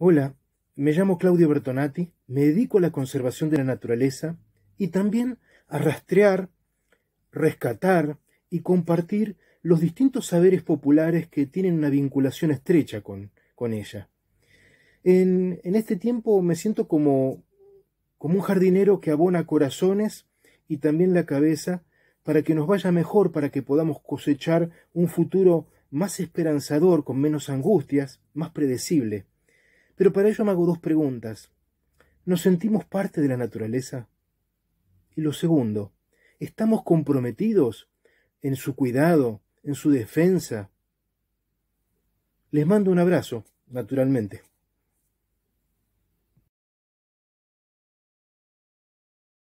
Hola, me llamo Claudio Bertonati, me dedico a la conservación de la naturaleza y también a rastrear, rescatar y compartir los distintos saberes populares que tienen una vinculación estrecha con, ella. En, este tiempo me siento como un jardinero que abona corazones y también la cabeza para que nos vaya mejor, para que podamos cosechar un futuro más esperanzador, con menos angustias, más predecible. Pero para ello me hago dos preguntas. ¿Nos sentimos parte de la naturaleza? Y lo segundo, ¿estamos comprometidos en su cuidado, en su defensa? Les mando un abrazo, naturalmente.